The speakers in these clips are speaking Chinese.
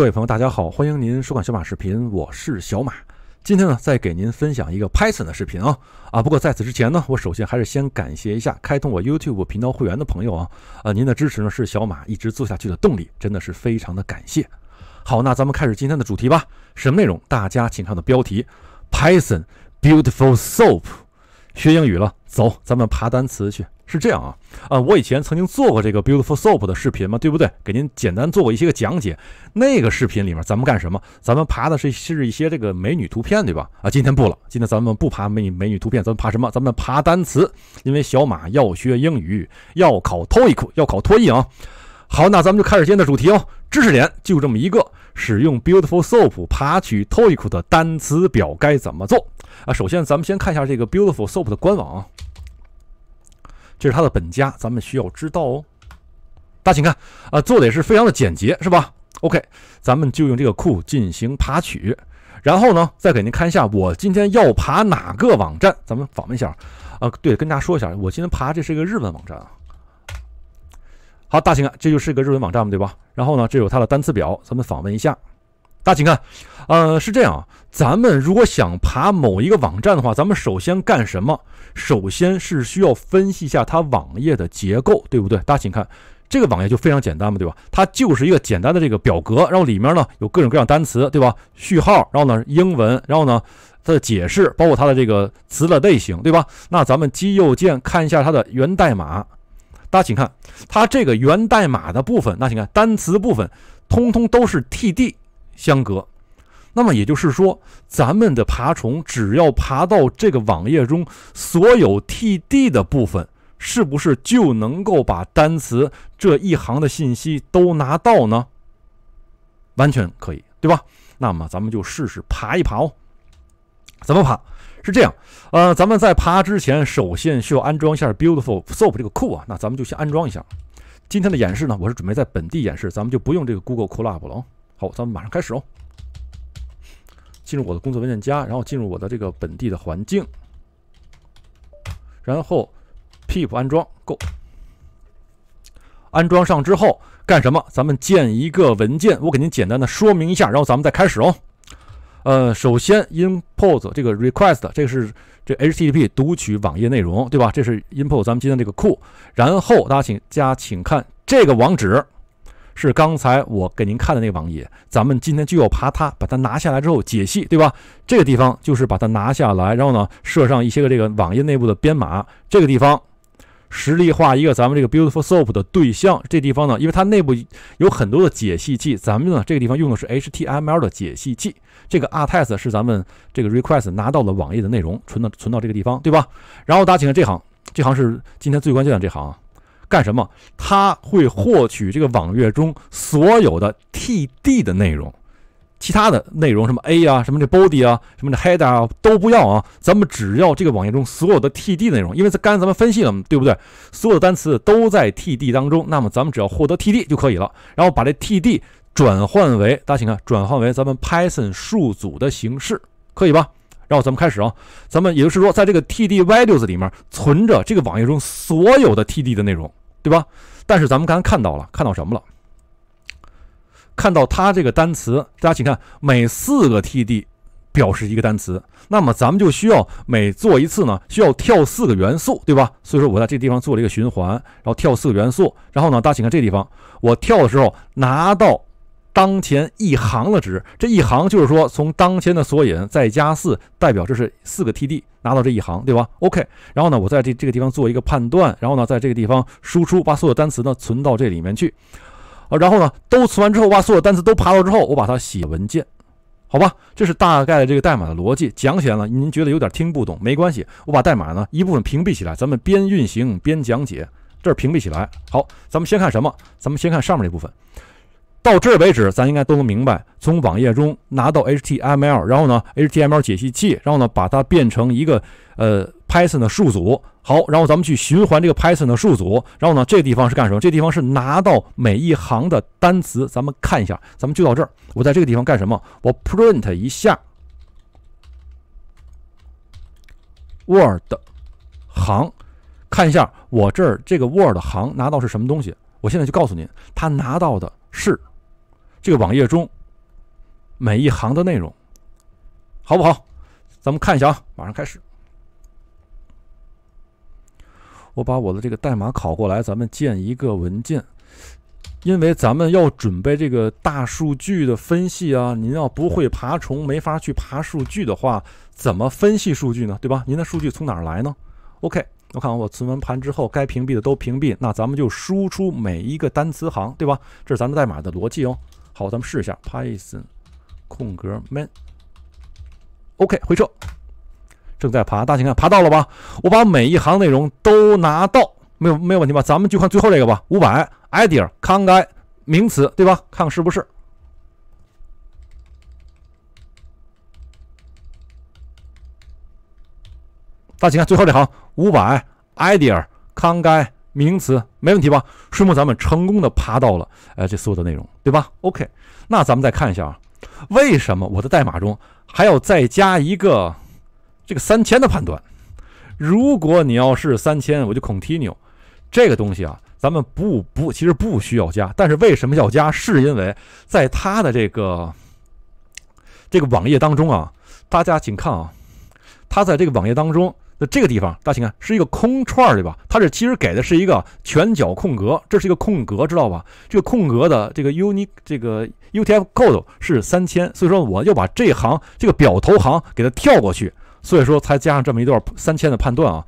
各位朋友，大家好，欢迎您收看小马视频，我是小马。今天呢，再给您分享一个 Python 的视频啊啊！不过在此之前呢，我首先还是先感谢一下开通我 YouTube 频道会员的朋友啊啊！您的支持呢，是小马一直做下去的动力，真的是非常的感谢。好，那咱们开始今天的主题吧。什么内容？大家请看的标题：Python Beautiful Soap。学英语了，走，咱们爬单词去。是这样啊，啊，我以前曾经做过这个 beautiful soap 的视频嘛，对不对？给您简单做过一些个讲解。那个视频里面咱们干什么？咱们爬的是是一些这个美女图片，对吧？啊，今天不了，今天咱们不爬美女美女图片，咱们爬什么？咱们爬单词，因为小马要学英语，要考 TOEIC，要考托一啊。好，那咱们就开始今天的主题哦。知识点就这么一个。使用 Beautiful Soup 爬取 t o i c o 的单词表该怎么做啊？首先，咱们先看一下这个 Beautiful Soup 的官网，这是它的本家，咱们需要知道哦。大家请看啊，做的也是非常的简洁，是吧？OK，咱们就用这个库进行爬取，然后呢，再给您看一下我今天要爬哪个网站。咱们访问一下啊，对，跟大家说一下，我今天爬这是一个日本网站啊。好，大家请看，这就是个日文网站嘛，对吧？然后呢，这有它的单词表，咱们访问一下。大家请看，呃，是这样啊，咱们如果想爬某一个网站的话，咱们首先干什么？首先是需要分析一下它网页的结构，对不对？大家请看，这个网页就非常简单嘛，对吧？它就是一个简单的这个表格，然后里面呢有各种各样单词，对吧？序号，然后呢英文，然后呢它的解释，包括它的这个词的类型，对吧？那咱们击右键看一下它的源代码。大家请看，它这个源代码的部分，那请看单词部分，通通都是 T D 相隔。那么也就是说，咱们的爬虫只要爬到这个网页中所有 T D 的部分，是不是就能够把单词这一行的信息都拿到呢？完全可以，对吧？那么咱们就试试爬一爬哦。怎么爬？是这样，呃，咱们在爬之前，首先需要安装一下 beautiful s o a p 这个库啊。那咱们就先安装一下。今天的演示呢，我是准备在本地演示，咱们就不用这个 Google Colab 了哦。好，咱们马上开始哦。进入我的工作文件夹，然后进入我的这个本地的环境，然后 pip 安装 go。安装上之后干什么？咱们建一个文件，我给您简单的说明一下，然后咱们再开始哦。呃，首先 import 这个 request 这个是这 HTTP 读取网页内容，对吧？这是 import，咱们今天这个库。然后大家请加，请看这个网址，是刚才我给您看的那个网页。咱们今天就要爬它，把它拿下来之后解析，对吧？这个地方就是把它拿下来，然后呢设上一些个这个网页内部的编码，这个地方。实例化一个咱们这个 beautiful soap 的对象，这地方呢，因为它内部有很多的解析器，咱们呢这个地方用的是 HTML 的解析器，这个 r t e s t 是咱们这个 request 拿到了网页的内容，存到存到这个地方，对吧？然后大家请看这行，这行是今天最关键的这行，干什么？它会获取这个网页中所有的 TD 的内容。其他的内容什么 a 啊，什么这 body 啊，什么这 header 啊都不要啊，咱们只要这个网页中所有的 td 内容，因为刚才咱们分析了，对不对？所有的单词都在 td 当中，那么咱们只要获得 td 就可以了，然后把这 td 转换为，大家请看，转换为咱们 python 数组的形式，可以吧？然后咱们开始啊，咱们也就是说，在这个 td values 里面存着这个网页中所有的 td 的内容，对吧？但是咱们刚才看到了，看到什么了？看到它这个单词，大家请看，每四个 T D 表示一个单词，那么咱们就需要每做一次呢，需要跳四个元素，对吧？所以说我在这地方做了一个循环，然后跳四个元素，然后呢，大家请看这地方，我跳的时候拿到当前一行的值，这一行就是说从当前的索引再加四，代表这是四个 T D，拿到这一行，对吧？OK，然后呢，我在这这个地方做一个判断，然后呢，在这个地方输出，把所有单词呢存到这里面去。啊，然后呢，都词完之后，把所有单词都爬到之后，我把它写文件，好吧？这是大概的这个代码的逻辑。讲起来了，您觉得有点听不懂，没关系，我把代码呢一部分屏蔽起来，咱们边运行边讲解。这儿屏蔽起来。好，咱们先看什么？咱们先看上面这部分。到这为止，咱应该都能明白，从网页中拿到 HTML，然后呢，HTML 解析器，然后呢，把它变成一个呃 Python 的数组。好，然后咱们去循环这个 Python 的数组，然后呢，这地方是干什么？这地方是拿到每一行的单词。咱们看一下，咱们就到这儿。我在这个地方干什么？我 print 一下 word 行，看一下我这儿这个 word 行拿到是什么东西。我现在就告诉您，他拿到的是。这个网页中每一行的内容，好不好？咱们看一下啊，马上开始。我把我的这个代码拷过来，咱们建一个文件。因为咱们要准备这个大数据的分析啊，您要不会爬虫，没法去爬数据的话，怎么分析数据呢？对吧？您的数据从哪儿来呢？OK，我看我存完盘之后，该屏蔽的都屏蔽。那咱们就输出每一个单词行，对吧？这是咱们代码的逻辑哦。好，咱们试一下 Python，空格 man，OK，回车，正在爬，大家看，爬到了吧？我把每一行内容都拿到，没有没有问题吧？咱们就看最后这个吧，五百 idea 康该名词对吧？看看是不是？大家看最后这行，五百 idea 康该。名词没问题吧？顺木，咱们成功的爬到了，呃这所有的内容，对吧？OK，那咱们再看一下啊，为什么我的代码中还要再加一个这个三千的判断？如果你要是三千，我就 continue。这个东西啊，咱们不不，其实不需要加，但是为什么要加？是因为在它的这个这个网页当中啊，大家请看啊，它在这个网页当中。那这个地方，大家请看是一个空串儿，对吧？它这其实给的是一个全角空格，这是一个空格，知道吧？这个空格的这个 u n i e 这个 UTF code 是三千，所以说我就把这行这个表头行给它跳过去，所以说才加上这么一段三千的判断啊。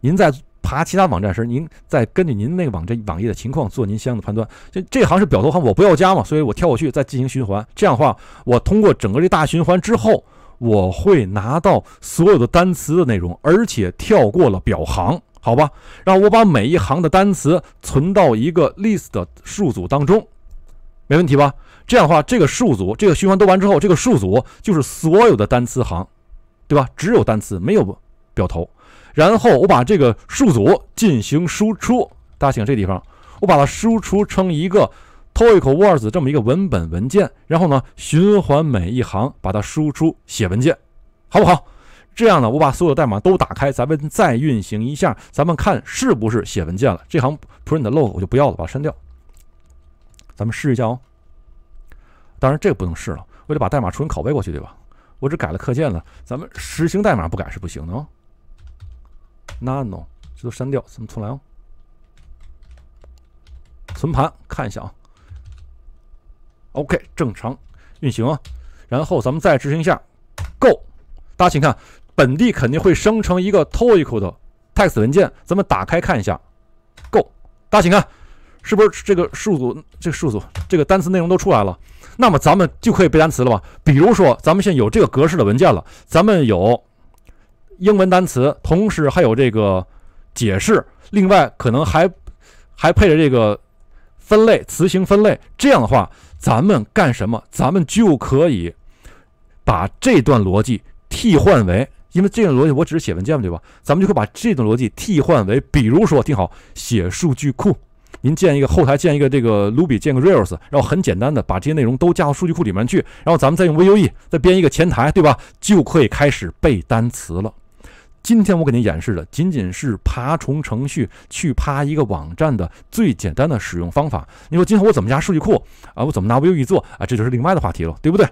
您在爬其他网站时，您再根据您那个网站网页的情况做您相应的判断。这这行是表头行，我不要加嘛，所以我跳过去再进行循环。这样的话，我通过整个这大循环之后。我会拿到所有的单词的内容，而且跳过了表行，好吧？让我把每一行的单词存到一个 list 数组当中，没问题吧？这样的话，这个数组，这个循环读完之后，这个数组就是所有的单词行，对吧？只有单词，没有表头。然后我把这个数组进行输出，大家请看这地方，我把它输出成一个。偷一口 words，这么一个文本文件，然后呢，循环每一行，把它输出写文件，好不好？这样呢，我把所有的代码都打开，咱们再运行一下，咱们看是不是写文件了。这行 print 的 log 我就不要了，把它删掉。咱们试一下哦。当然这个不能试了，我得把代码重新拷贝过去，对吧？我只改了课件了，咱们实行代码不改是不行的哦。nano，这都删掉，咱们重来哦。存盘看一下啊。OK，正常运行。啊。然后咱们再执行一下，Go。大家请看，本地肯定会生成一个 .toycode.txt 文件。咱们打开看一下，Go。大家请看，是不是这个数组？这个数组？这个单词内容都出来了。那么咱们就可以背单词了吧？比如说，咱们现在有这个格式的文件了，咱们有英文单词，同时还有这个解释，另外可能还还配着这个分类，词形分类。这样的话。咱们干什么，咱们就可以把这段逻辑替换为，因为这段逻辑我只是写文件嘛，对吧？咱们就可以把这段逻辑替换为，比如说，听好，写数据库，您建一个后台，建一个这个 Ruby，建个 Rails，然后很简单的把这些内容都加到数据库里面去，然后咱们再用 Vue 再编一个前台，对吧？就可以开始背单词了。今天我给您演示的仅仅是爬虫程序去爬一个网站的最简单的使用方法。你说今后我怎么加数据库啊？我怎么拿 Vue 做啊？这就是另外的话题了，对不对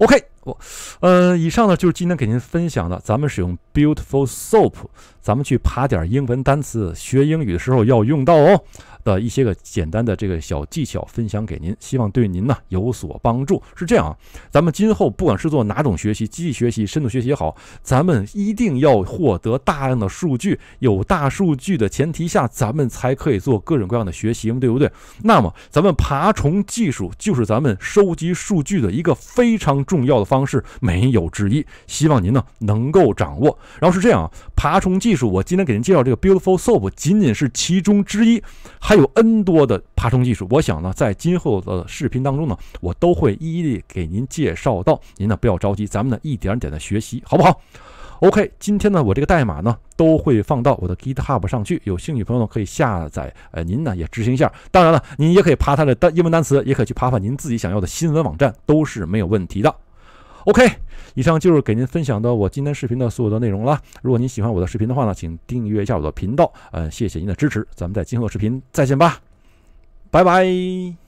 ？OK。我，呃，以上呢就是今天给您分享的，咱们使用 Beautiful Soup，咱们去爬点英文单词，学英语的时候要用到哦的一些个简单的这个小技巧分享给您，希望对您呢有所帮助。是这样啊，咱们今后不管是做哪种学习，机器学习、深度学习也好，咱们一定要获得大量的数据，有大数据的前提下，咱们才可以做各种各样的学习，对不对？那么，咱们爬虫技术就是咱们收集数据的一个非常重要的。方式没有之一，希望您呢能够掌握。然后是这样啊，爬虫技术，我今天给您介绍这个 Beautiful Soup，仅仅是其中之一，还有 N 多的爬虫技术。我想呢，在今后的视频当中呢，我都会一一的给您介绍到。您呢不要着急，咱们呢一点点的学习，好不好？OK，今天呢我这个代码呢都会放到我的 GitHub 上去，有兴趣朋友呢可以下载，呃，您呢也执行一下。当然了，您也可以爬它的单英文单词，也可以去爬爬您自己想要的新闻网站，都是没有问题的。OK，以上就是给您分享的我今天视频的所有的内容了。如果您喜欢我的视频的话呢，请订阅一下我的频道。嗯，谢谢您的支持，咱们在今后的视频再见吧，拜拜。